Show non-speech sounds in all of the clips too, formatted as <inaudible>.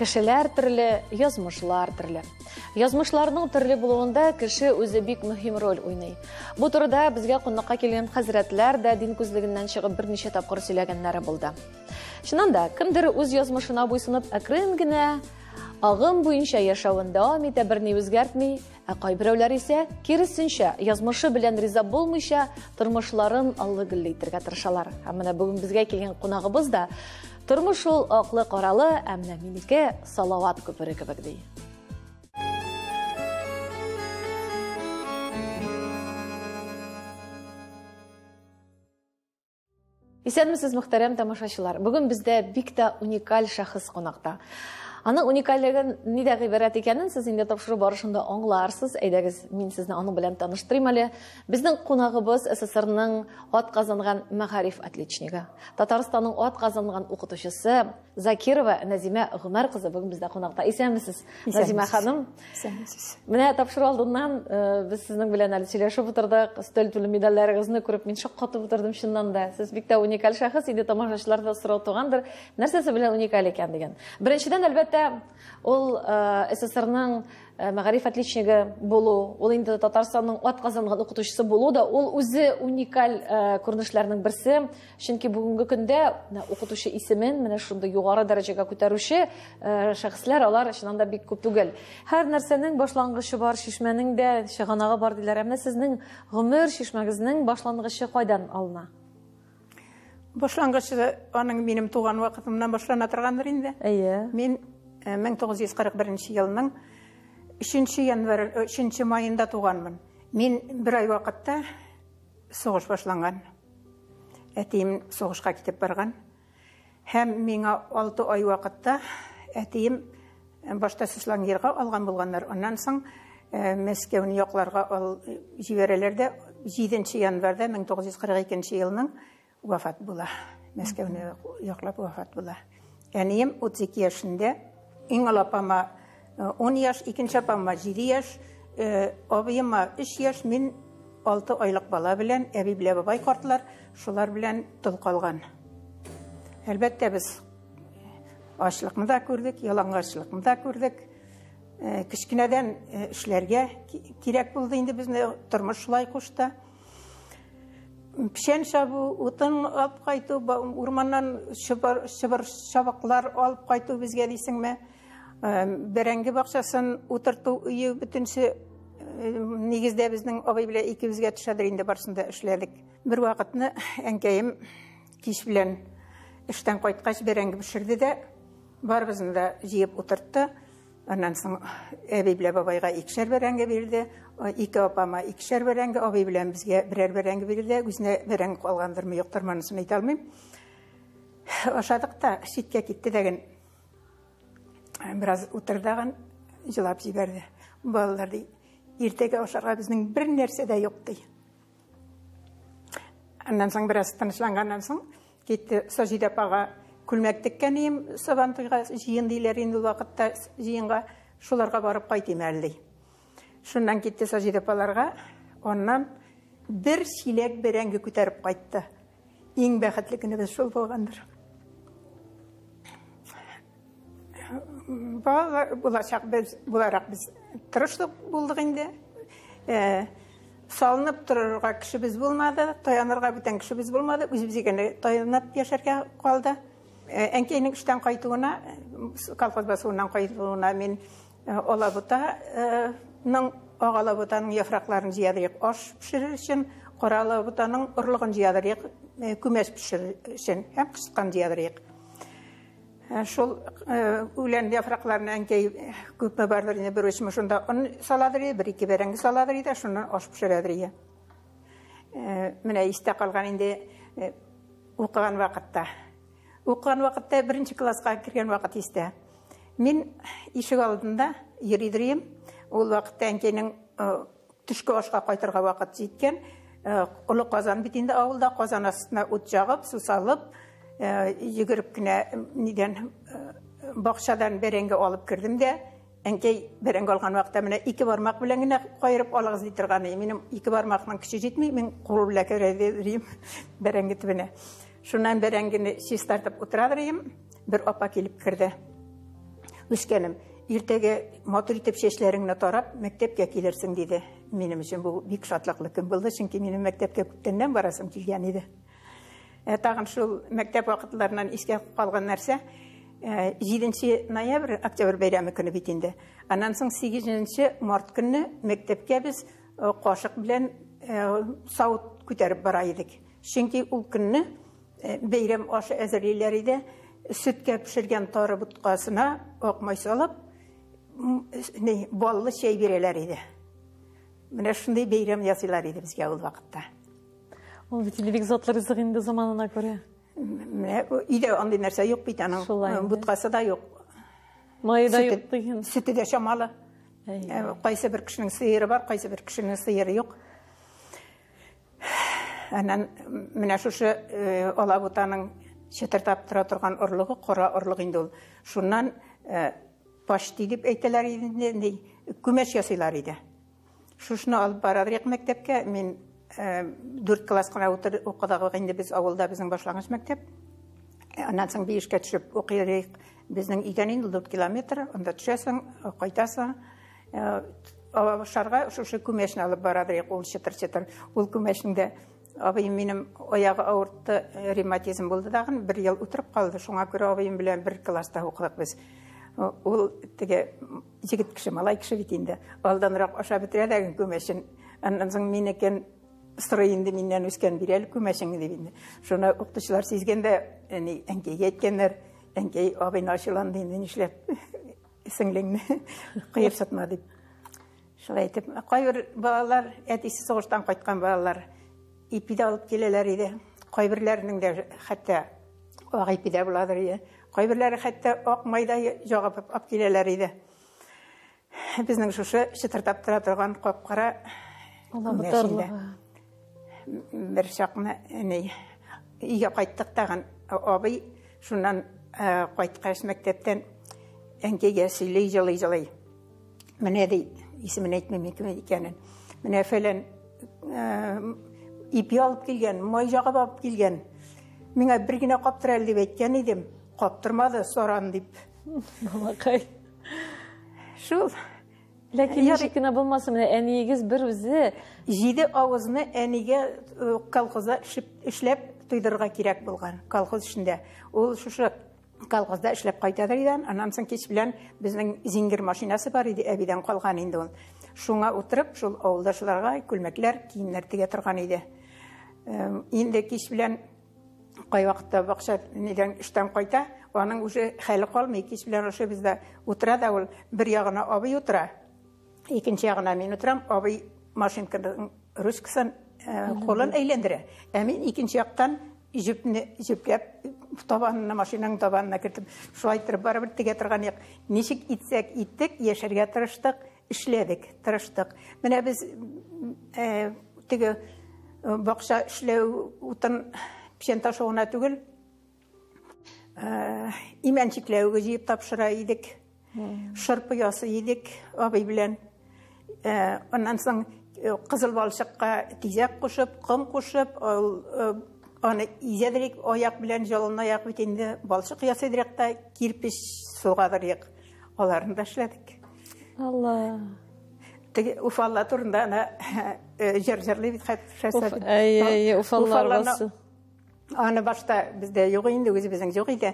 кішілер түрлі язмышлар түрлі язмышларның түрлі болуында кіші өзі бик мөһим роль уйный бу турыда безгә кунакка килгән хәзрәтләр дә дин күзлегеннән чыгып берничә тапкыр сөйләгәннәре булды чыннан да кемдер үз язмышына буйсынып әкрен генә агым буенча яшәвен дәвам итә берни үзгәртми ә кайберәүләр исә киресенчә язмышы белән риза булмыйча тормышларын аллы гөлләйтергә тырышалар һәм менә бүген безгә килгән кунагыбыз да Тұрмыш ул аклы каралы, ә менә салауат салават күпере кебек ди. Исәнмесез, тамашашылар. Бүгін Бүген бездә уникаль шақыз қонақта аның уникальдігін неде ғибәрәт екенін сіз енді тапшыру барышында аңларсыз әйдәгез мен сізді оның белән таныштырыйм әле Біздің кунагыбыз сссрның ат казанган мәғариф отличнигы татарстанның ат казанган закирова назима ғұмарқызы бүгін бізде қонақта есенбісіз назима ханым есенбісіз міне тапшыру алдынан біз сіздің білен әле сөйләшеп утырдык өстәл түле медальләрегезне көріп, мен шок катып утырдым да Сіз бик тә уникаль шәхес инде тамашачылар да сұрау тугандыр Нәрсесі белән уникаль екен деген. Біріншіден әлбетте ол ә, сссрның Э, мәғариф отличнигі болу ол енді татарстанның ат қазанған оқытушысы болу да ол өзі уникаль э, көрініштерінің бірісі чөнки бүгінгі күндә оқытушы исемен менә шундай югары дәрәҗәгә күтәрүче э, шәхесләр алар чыннан да бик күп түгел һәр нәрсәнең башлангычы бар шишмәнең дә чыганагы бар диләр ә менә сезнең гомер шишмәгезнең башлангычы кайдан алына башлангычы аның минем туган вакытымнан башлана торгандыр инде әйе мен 1941 елның үшінші январь үшінші майында туғанмын мен бір ай уақытта соғыс башланған әтейім соғышқа кетіп барған һәм миңа алты ай уақытта әтейім башта суслангерға алған болғаннар онан соң ә, мәскеуні яқларға ал жіберелер де жетінші январьда 1942 елның вафат була мәскеуні яқлап вафат була әнием 32 яшінде иң алапама он яш икенче апамма жети яш обыйыма үч яш мин 6 айлык бала белән әби белән бабай картлар шулар белән тул калган әлбәттә без ачлыкны да күрдек ялангачлыкны да күрдек кичкенәдән эшләргә кирәк булды инде безне тормыш шулай кушты печән чабу утын алып кайту урманнан чыбыр чабаклар алып кайту безгә дисеңме бәрәңге бақшасын отырту үйі бүтінші негізде біздің абай белән икебезгә төшәдер инде барысында эшләдек бер вакытны әнкәем кич белән эштән кайткач бәрәңге пешерде дә барыбызны да җыеп утыртты аннан соң әбей белән бабайга икешәр бәрәңге бирде ә, ике апама икешәр бәрәңге абый белән безгә берәр бәрәңге бирде үзенә бәрәңге калгандырмы юктырмы анысын әйтә алмыйм ашадык та читкә китте деген біраз утырдаған жылап жіберді балалар ертегі ошарға біздің бір нәрсе де жоқ дей анан соң біраз тынышланғаннан соң кетті Сожидапаға апаға күлмәк тіккен ем сабан жиын дейлер енді уақытта жиынға шуларға барып қайтайын әлі дейді кетті Сожидапаларға, оннан бір шилек бір әңгі көтеріп қайтты ең бақытты күніміз сол болғандыр булачак без біз без тырышлык булдык инде. Э, салынып торырга кишибиз болмады, таянырга бүтән біз болмады, үзебез генә таянып яшәргә қалды. Э, Әнкейнің үштен қайтуына, э, колхоз басуыннан кайтуына мин Алабута ның Агалабутаның яфракларын җыядырык, аш пешерер өчен, бұтаның ұрлығын җыядырык, үшін һәм қысқан Э, шол э, үлән яфракларын әңкей э, күпме бардыр ине бир өчмө шунда он саладыр бир эки берәңге саладыр да шуннан аш пешерәдер ие менә истә калган инде укыган вакытта укыган вакытта биринчи класска кирген вакыт истә мен ишек алдында йөридер ием ол вакытта әңкейнең түшкө ашка кайтырга вакыт җиткән олы казан бит инде авылда казан астына ут ягып су салып жүгіріп э, кіне неден э, бақшадан беренге алып кірдім де әңкей беренге алған уақытта міне екі бармақ білен гіне қайырып алғыз дей тұрғаны менің екі бармақтың күші жетмей мен қолы біле берейін <laughs> беренге түбіне шунан беренгіні сес тартып отыра берейін бір апа келіп кірді өскенім ертеге матур итеп шешлеріңді тарап мектепке келерсің дейді менің үшін бұл бик шатлыклы күн болды чөнки менің мектепке күптәндән барасым келген еді. Э, тағын шул мәктәп вакытларынан искә қалған нәрсә 7 э, ноябрь октябрь бәйрәме күні бит инде соң 8 март күні мектепке біз э, кашык белән савыт көтеріп бара едік. чөнки ул көнне бәйрәм ашы әзерлиләр иде сөткә пешергән тары буткасына ак салып баллы чәй бирәләр иде менә шундый бәйрәм ясыйлар иде безгә ул вакытта Omdat ілбек затлар іздігінде заманына көре. Міне, үйде андай нәрсе жоқ бейді анау. Бұтқасы да жоқ. Майы да жоқ деген. Сүті де шамалы. Қайсы бір кішінің сиыры бар, қайсы бір кішінің сиыры жоқ. Анан міне шушы Алабутаның шытыртап тұра тұрған ұрлығы, қора ұрлығы енді ол. Шуннан пашти деп әйтелер еді, көмеш жасыйлар еді. Шушыны алып барадырық мектепке, мен Э, дүрт класс қана оқыдық енді біз ауылда біздің башланғыш мектеп э, анан соң бейішке түсіп оқи берейік біздің үйден енді төрт километр онда түсесің э, қайтасың шарға ошо күмешін алып барады ол чытыр чытыр ол күмешінде абыйым менің аяғы ауыртты ревматизм болды дагы бір жыл отырып қалды шуңа көрө абайым менен бір класста оқыдық біз ол теге жігіт кіші малай кіші бит енді алданыраак аша битирет көмешин соң менекен сұрайынды менен өскен бирел көмәшең дегенде шуны оқытушылар сезгенде әне әңкейге әйткеннәр әңкей абыйны ачуланды инде нишләп сеңлеңне сатма деп шулай айтып «Ә, кайбір балалар әтисе сугыштан кайткан балалар ипиде алып келәләр иде кайберләренең дә хәтта ак ипидә буладыр иде кайберләре хәтта ак майда жагып алып киләләр иде безнең шушы чытырдап тора торган капкара бір шақына үйге қайттық таған абай шунан қайтқаш э, мектептен әңкеге сөйлей жылай жылай міне дей есімін айтмаймын кім екенін міне фәлән э, ипи алып келген май жағып алып келген миңа бір генә қаптыр деп әйткән идем қаптырмады сорам деп қай, шул lekin eshikini булмасын mine enigiz bir o'zi жиде ауызыны әниге колхозда эшләп туйдырырга кирәк булган колхоз эчендә ул шушы колхозда эшләп кайтадыр иде аннан соң кеч белән безнең зингер машинасы бар иде әбидән калган инде ул шуңа утырып шул авылдашларга күлмәкләр киемнәр тегә торган иде э, инде кеч белән кай вакытта бакча нидән эштән кайта аның уже хәле калмый кеч белән ошо бездә утыра да ул бер ягына абый утыра екінші жағына мен отурам абый машинканын ручкасын колун э, эйлендире а ә, мен экинчи жактан жүпне жүплеп табанына машинаның табанына кірдім шулайтырып барыбір тіге тұрған ек нешік итсек иттік ешерге тырыштық эшләдек тырыштық міне біз ә, э, теге э, бакча эшләү утын печән ташуына түгел ә, имән чикләүгә тапшыра едік шырпы ясы идек Э, онан соң қызыл э, балшыққа тизек қушып құм қушып ол э, аны изедірек аяқ білән жалын аяқ битенде балшық ясыдырык та кирпич соғадырек оларын да эшләдек алла теге уфалла турында ана жер жерле бит хат уфаллар аны башта бізде жоқ енді үзебезнең жоқ еді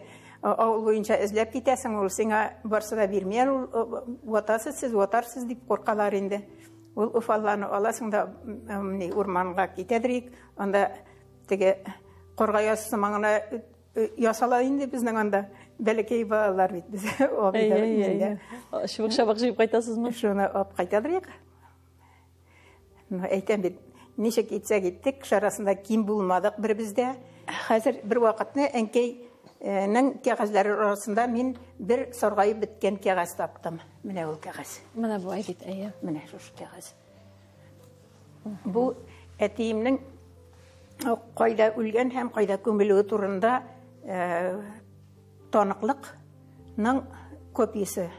олуынча эзлеп китәсең ол сиңа барса да бирмәр ул ватасыз отарсыз деп қорқалар куркалар инде ол уфалланы аласың да урманга китәдерик анда теге коргаясы маңына э, ясала инде безнең анда бәләкәй балалар бит без шыбық шыбык шабак җыеп алып кайтадырыйк әйтәм бит ничек китсә киттек шарасында болмадық булмадык бір бізде қазір бір вакытны Э, нің кәғаздары арасында мен бір сорғайып біткен кеғаз таптым міне ол кеғаз. Міне бұл дейді иә міне шушы кеғаз. бұл әтиімнің қайда э, үлген һәм қайда көмілуі турында ә, э, тоныклыкның копиясы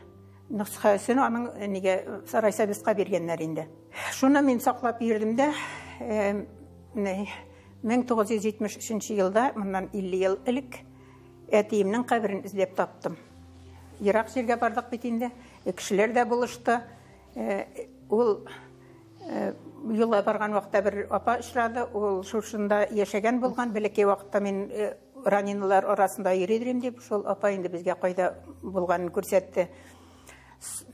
нұсқасын аның неге сарай советқа бергеннәр инде шуны мен саклап ердімді, дә 1973 елда, моннан 50 ел элек, әтиімнің қабірін іздеп таптым Ирақ жерге бардық бетінде э, кішілер де болышты э, ол ұйыла э, барған уақытта бір апа ұшырады ол шуршында яшәген болған білеке уақытта мен раненылар арасында үйретірем деп сол апа енді бізге қайда болғанын көрсетті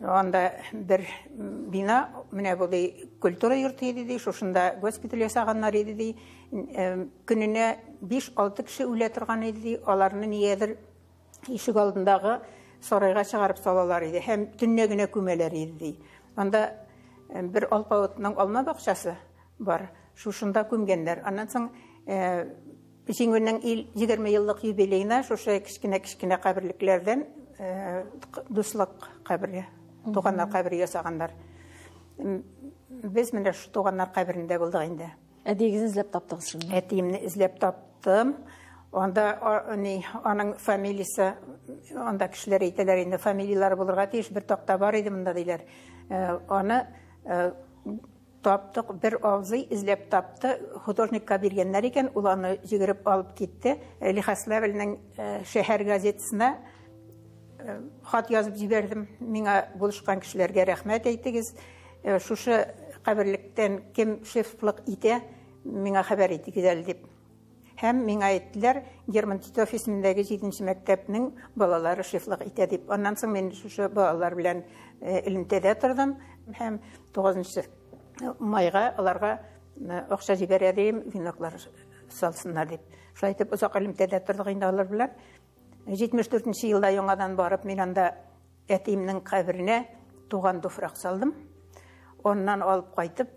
анда бір бина міне бұл культура йорты еді дейді шушында госпиталь жасағандар еді дейді Э, күніне 5-6 кіші үлә торган иде, аларны ниядер ишек алдындагы сарайга чыгарып салалар еді, һәм төнне көмелер еді. иде. Анда э, бер алпавытның алма бакчасы бар. Шушында күмгәннәр. Анан соң Җиңүнең 20 еллык юбилейына шушы кичкенә-кичкенә каберлекләрдән қабірі, кабере, қабірі кабере ясагандар. Без мені туганнар қабірінде булдык енді әдегізін іздеп таптыңыз шынымен әтиімді іздеп таптым онда оның фамилиясы онда кішілер әйтәләр енді фамилиялары болырға тиіш бір тоқта бар еді мында дейлер ә, оны ә, таптық бір аузый ізлеп тапты художникка бергеннәр екен ул аны алып китте лихославльнең ә, шәһәр газетасына хат язып жібердім миңа булышкан кешеләргә рәхмәт әйтегез шушы каберлектән кем шефлык итә миңа хәбәр ит гизәл дип һәм миңа әйттеләр Германтитов исемендәге 7 мәктәпнең балалары шифлык итә дип. Аннан соң мин шушы балалар белән э, элемтәдә тордым һәм 9 э, майга аларга акча э, җибәрә дим, виноклар салсыннар дип. Шулай итеп озак элемтәдә тордык инде алар белән. 74 елда яңадан барып мин анда әтиемнең каберенә туган дуфрак салдым. Оннан алып кайтып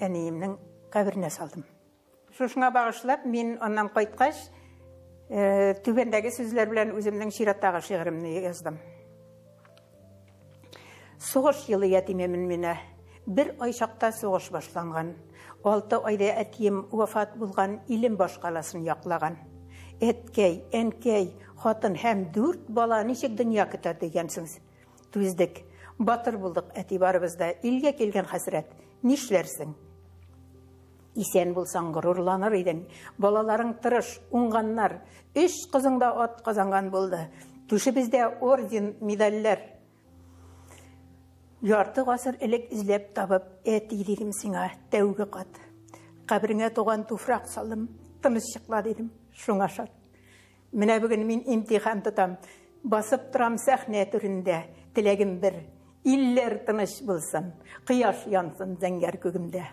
әниемнең қабіріне салдым шушыңа бағышлап мен аннан қайтқаш ә, э, түбендегі сөздер білән өзімнің шираттағы шиғырымды яздым соғыш жылы ятимемін мені бір ай шақта соғыш башланған алты айда әтием вафат болған илім баш қаласын яқлаған әткәй әнкәй хатын һәм дүрт бала ничек дөнья көтә дигәнсез түздек батыр булдык әтибарыбызда илгә килгән хәсрәт нишләрсең Исен болсаң ғұрурланыр едің. Балаларың тырыш, ұңғаннар. Үш қызың да от қазанған болды. Түші бізде орден, медальлер. Ярты ғасыр әлік ізлеп табып, әт едім сиңа тәугі қат. Қабіріңе тоған туфрақ салым, тыныш шықла дедім, шуңа шат. Міне бүгін мен емтихан тұтам, басып тұрам сәхне түрінде, тілегім бір, иллер тыныш болсын, қияш янсын зәңгәр көгімде.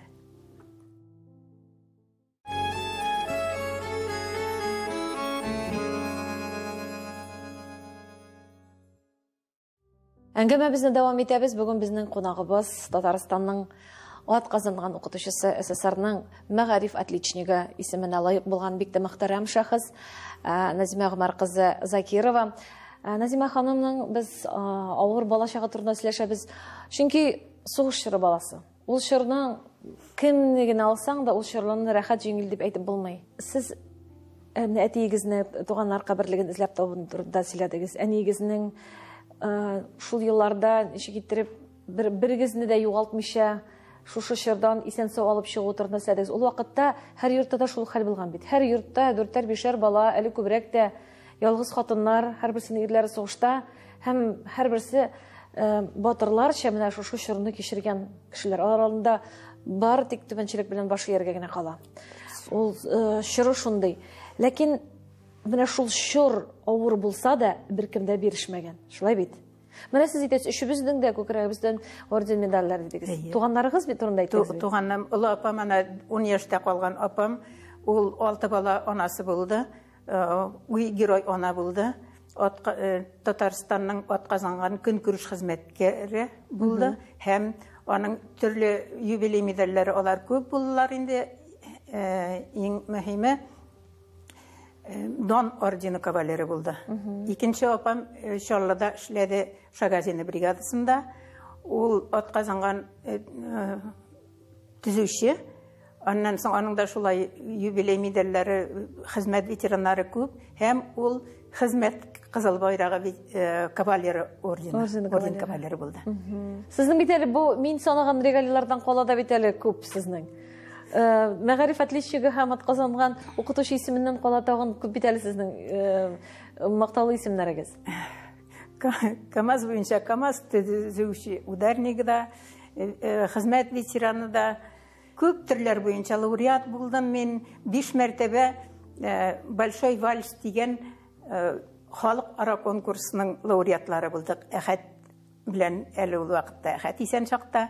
әңгімебізді дауам етеміз бүгін біздің қонағыбыз татарстанның ат қазынған оқытушысы сссрның мәғариф отличнигі есіміне лайық болған бектімақтар әмшахыз ә, назима ғұмарқызы закирова ә, назима ханымның біз ә, ауыр бала шаға турында сөйлесеміз соғыс жыры баласы ол жырны кімнен алсаң да ол жырларны рахат жеңіл деп айтып болмай сіз әтиегізні туған арқа бірлігін ізләп табудың турында сөйледіңіз Э, шул елларда жигиттер бер бирегезне дә югалтмыйча шушы чордан исән сау алып чыгу тырнасагыз ул вакытта һәр йортта да шул хәл булган бит һәр йортта дүртәр бишәр бала әле күбрәк тә ялгыз хатыннар һәрберсенең ирләре сугышта һәм һәрберсе э, батырларча менә шушы чорны кичергән кешеләр араларында бар тик түбәнчелек белән баш ияргә генә кала ул э, чоры шундый ләкин міне шул шор ауыр болса да бір дә берішмеген шулай бит менә сіз үшібіздің өчебездең де орден медальдар дедіңіз туғандарыңыз бит турында әйтәсез туганым ұлы апам ана он жаста қалған апам ол алты бала анасы болды үй э, герой ана болды э, татарстанның күн көнкүреш қызметкері болды һәм оның түрлі юбилей медальдары олар көп болдылар инде ең э, мөһиме Э, дон ордены кавалері болды екінші апам чоллада э, ішледі шагазина бригадасында ол отказанған э, түзуші аннан соң оның да шулай юбилей медальдары хизмет ветеринары көп һәм ол хизмет қызыл байрағы кавалері ордені орден кавалері болды сіздің бит әлі бұл мен санаған регалиялардан қолада бит әлі көп сіздің Э, мәғариф отличигі хамат казанган укытуучу исеменен кала тагын күп бит әле сиздин э, мактаулуу исемдер эгез камаз камаз да Қызмет э, ветераны да көп түрлер бойынша лауреат болдым мен биш мәртәбә большой вальс деген халық ара конкурсының лауреатлары болдық әхәт белән әлі ул әхәт исән шақта.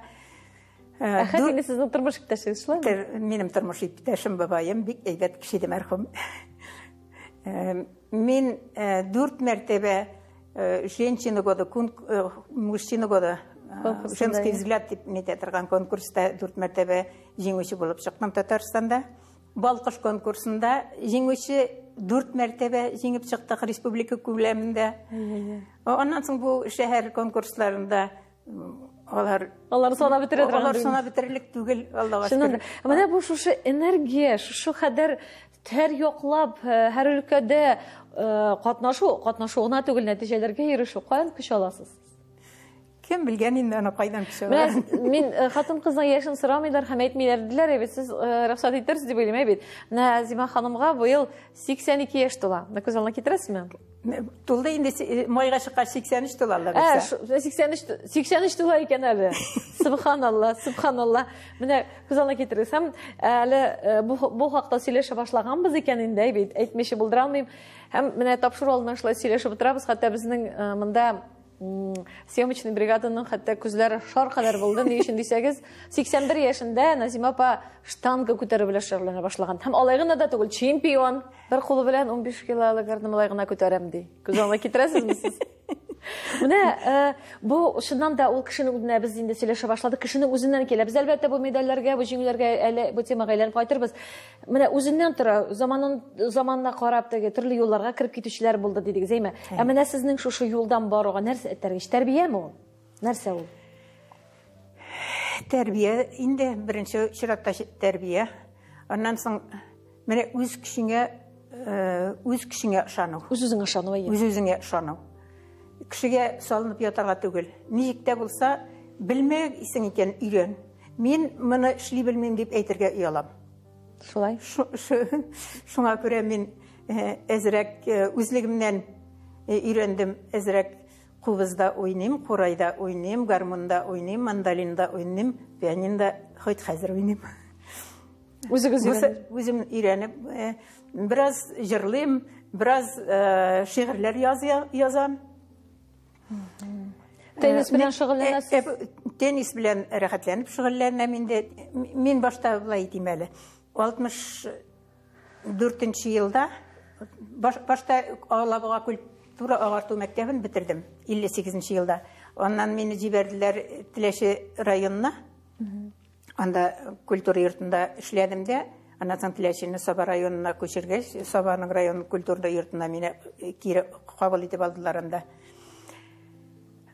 Әхәтеңіз э, сіздің тормыш иптәшегез шулаймы? Минем тормыш иптәшем бабайым бик әйбәт кеше Мен мәрхүм. <laughs> Э, мин э, дүрт мәртәбә женщина года, мужчина года женский взгляд дип нете торган конкурста дүрт мәртебе җиңүче болып шықтым Татарстанда. Балқыш конкурсында җиңүче дүрт мәртебе җиңеп шықтық республика күләмендә. Аннан соң бұл шәһәр конкурсларында олар алар сана битирет олар сана битирлик түгел аллага шүкүр менә бу шушы энергия шушы кадәр тәр яклап э, һәр өлкәдә э, катнашу катнашуына түгел нәтиҗәләргә ирешү каян көч аласыз кем белгән инде аны кайдан мен мин хатын кызның яшен сорамыйлар һәм әйтмиләр бит сез рөхсәт итәрсез дип уйлыйм бит менә азима ханымга быел 82 яшь тула наказалына китерәсезме тулды инде майга чыккач 83 тула алла белсә 83 83 тула икән әле субханалла субханалла менә кызалына китерәсез һәм әле бу хакта сөйләшә башлаганбыз икән инде бит әйтмичә булдыра алмыйм һәм менә тапшыру алдыннан шулай сөйләшеп утырабыз хәтта безнең монда съемочный бригаданың хатта күзләре шар болды болды. ни өчен <laughs> дисәгез 81 яшендә назима апа штанга күтәрү белән шөгыльләнә башлаган һәм да түгел чемпион бір кулы белән 15 ди күз <laughs> міне бұл шыннан да ол кішінің мына біз енді сөйлеше башладық кішінің өзінен келе біз бұл медальдерге бұл жеңулерге әлі бұл темаға айланып қайтырбыз міне өзінен тұра заманын заманына қарап деге түрлі жолдарға кіріп кетушілер болды дедіңіз әйме ә міне сіздің шушы жолдан баруға нәрсе тәрбие тәрбиеме ол нәрсе ол тәрбие инде бірінші чиратта тәрбие андан соң міне өз күшіңе өз күшіңе ышану өз өзіңе ышану өз өзіңе ышану күшіге салынып ұятарға түгіл нежік те болса білмейсің екен үйрен мен мұны шіли білмеймін деп әйтерге ұялам. солай шуңа көре мен э, әзірәк өзлігімнен э, үйрендім э, әзірәк қуызда ойнаймын қурайда ойнаймын гармонда ойнаймын мандалинда ойнаймын пианинода хоть қазір ойнаймын өзіңіз өзім үйреніп біраз жырлаймын біраз шиғырлар жазам теннис э, менен шөгыльләнәсез э, э, теннис белән рәхәтләнеп шөгыльләнәм инде мин башта былай дим әле алтмыш дүртенче елда башта алабуга культура агарту мәктәбен бетердем илле сигезенче елда аннан мине җибәрделәр теләче районына анда культура йортында эшләдем дә аннан соң теләчене саба районына күчергәч сабаның район культура йортына мине кире кабул итеп алдылар анда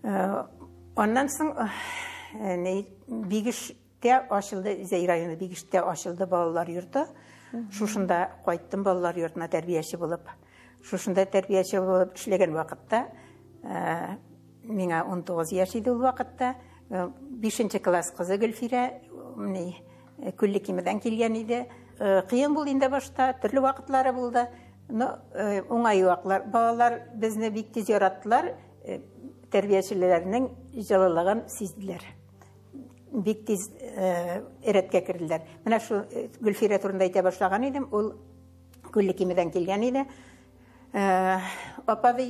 Э, Ондан соң э, бигіште ашылды, үзей районы бигіште ашылды балалар юрты. Шушында қойттым балалар юртына тәрбиеші болып. Шушында тәрбиеші болып үшілеген вақытта, э, меңа 19 ешейді 5-ші класс қызы Гүлфира күлі кемеден келген еді. Қиын бұл башта, түрлі вақытлары болды. Оңай вақытлар. Балалар бізіне бекте жараттылар тәрбиешілерінің жылылығын сезділер бик тиз э, рәткә керделәр менә шул э, гөлфирә турында әйтә башлаган идем ул күлле кимәдән килгән иде э, апабый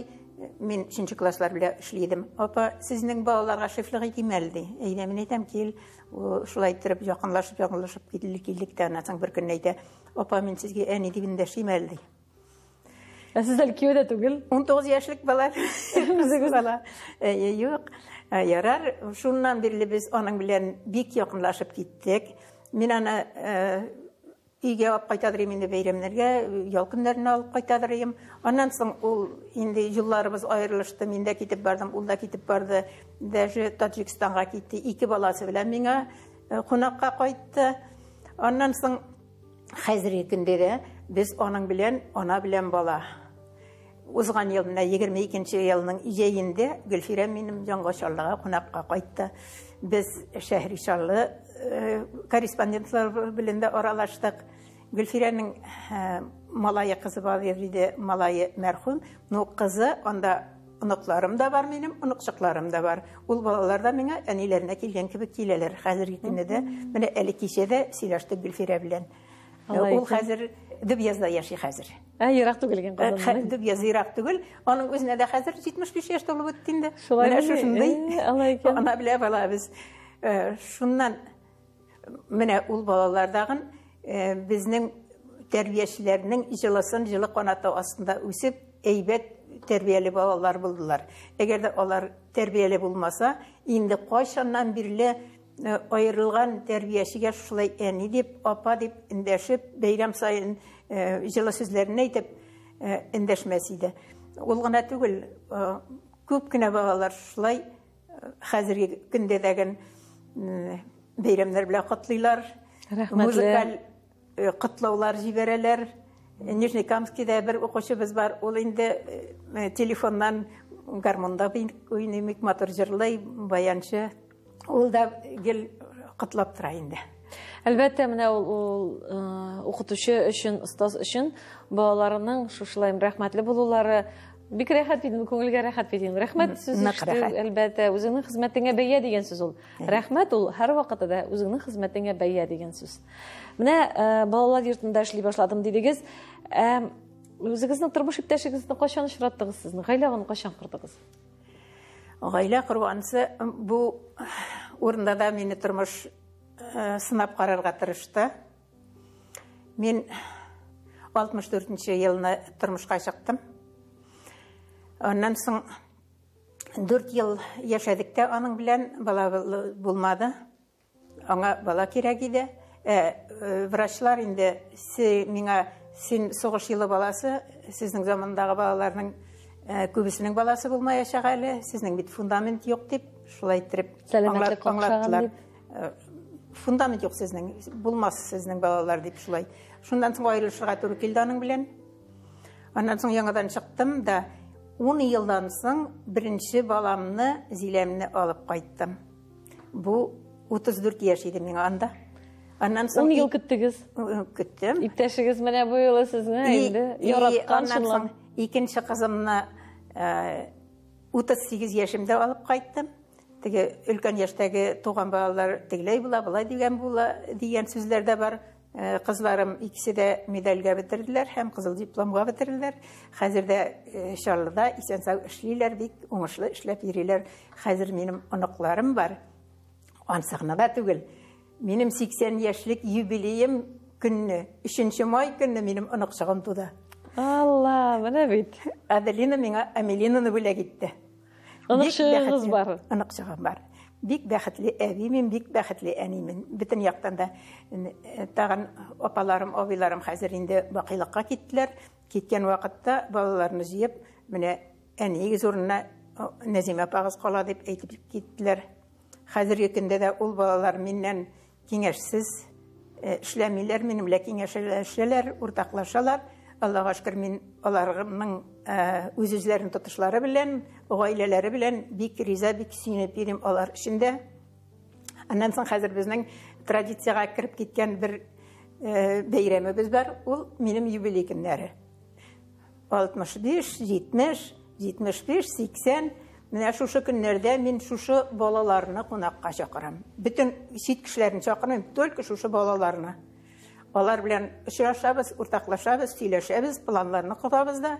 мин өченче класслар белән эшли идем апа сезнең балаларга шефлык итим әле мен әйдә кел, әйтәм айттырып, шулай кеділік сіздер күйеу да түгіл он тоғыз яшлік бала қыз бала жоқ ярар шуннан бирле біз оның білен бик якынлашып киттек мен ана үйге алып қайтадыр ем енді бәйрәмнәргә ял алып қайтадыр ем аннан соң ул инде елларыбыз аерылышты мен де китеп бардым ул да китеп барды даже Таджикстанға китте ике баласы белән миңа қонаққа кайтты аннан соң хәзерге көндә де без аның белән ана белән бала узган ел 22-ші экинчи елның июньде гөлфира жаңғашарлыға жаңгошаллага кунакка Біз без шәһришалы э, корреспондентлар белән дә аралаштык э, малайы қызы бар иде малайы мәрхүм ну қызы, онда оныкларым да бар минем оныкчыкларым да бар ул балалар да миңа келген килгән кебек киләләр хәзерге көндә әлі кешеді әле кичә ол қазір дубьязда яши қазір ә ирак түгел келген қазан дубьяз ирак түгел оның өзіне де қазір жетміш беш жаш толып өтті енді шулай міне ушундай э, алай экен ана билеп алабыз э, шундан міне ул балалардагын э, біздің тәрбиешілерінің жылысын жылы қанаты астында өсіп әйбет тәрбиелі балалар болдылар егер де олар тәрбиелі болмаса енді қашаннан бірлі Э, айырылған тәрбиешіге шулай әни деп апа деп эндәшеп бәйрәм сайын жылы э, сөзлерін әйтеп э, эндәшмәс иде ул гына түгел күп кенә балалар шулай хәзерге көндә дәген бәйрәмнәр белән котлыйлар музыкаль котлаулар җибәрәләр нижнекамскийдә бер укучыбыз бар ул инде телефоннан гармонда уйный матур җырлый баянчы ол да кел кытылап тора инде әлбәттә менә ол ул укытучы э, үшін ұстаз үшін балаларының шушылай рәхмәтле булулары бик рәхәт бит көңілге рәхәт бит рахмет сүзе әлбәттә үзеңнең хезмәтеңә бәйе деген сүз ул рәхмәт ул һәр вакытта үзеңнең хезмәтеңә бәя деген сүз менә э, балалар йортында эшли башладым дедіңіз өзіңіздің тормыш иптәшегезне қашан очраттыгыз сезнең гаилә качан ғайлә құрғансы бұл орында <sighs> да мені тұрмыш э, сынап қарарға тырышты мен 64-ші <sighs> жылына тұрмышқа шықтым онан соң дүрт ел яшәдік аның белән бала болмады. аңа бала керек иде э, э, врачлар инде миңа син сугыш баласы сезнең замандагы балаларның Ә, көбісінің баласы болмаяшақ әлі сіздің бит фундамент жоқ деп шулай тіріп аңлаттылар ә, фундамент жоқ сіздің болмас сіздің балалар деп шулай шондан соң айырылышырға тура келді аның білен, анан соң жаңадан шықтым да он жылдан соң бірінші баламны зиләмне алып қайттым бұл 34 дүрт яш иде миңа анда анан соң он ел күттүңүз күттүм иптешиңиз менен буюла сизне енді яраткан шунлан отыз э, сегіз яшімде алып қайттым тіге үлкен яштегі туған балалар тегілей бола былай деген була деген сөздер де бар қызларым э, ikisi де медальға бітірділер һәм қызыл дипломға бітірділер хәзірде де шарлыда э, исән сау эшлиләр бик уңышлы эшләп йөриләр хәзер минем оныкларым бар ансығына да түгел минем 80 яшьлек юбилейім күнне 3 май күнне минем онык туды алла міне бүйт аделина миңа амелинаны бөле кетті ынықшы қыз бар ынықшы бар бик бәхетле әби мен бик бәхетле әнимен бөтен яқтан да э, тагын апаларым абыйларым хәзер инде бакыйлыкка киттеләр киткән вакытта балаларын җыеп менә әниегез урынына нәзимә апагыз кала дип әйтеп киттеләр хәзерге көндә дә ул балалар менән киңәшсез э, эшләмиләр минем белән киңәшәләшәләр уртаклашалар аллаға шүкір мен оларның өз э, өздерінің тұтушылары білен ғайлалары білен бик риза бик сүйініп едім олар ішінде анан соң қазір біздің традицияға кіріп кеткен бір э, бейрәміміз бар ол менің юбилей 65, 70, 75, 80, жетмеш бес сексен күндерде мен шушы балаларына қонаққа шақырам. бүтін сүйіт кішілерін шақырамын только шушы балаларына алар белән очрашабыз уртаклашабыз сөйләшәбез планларны корабыз да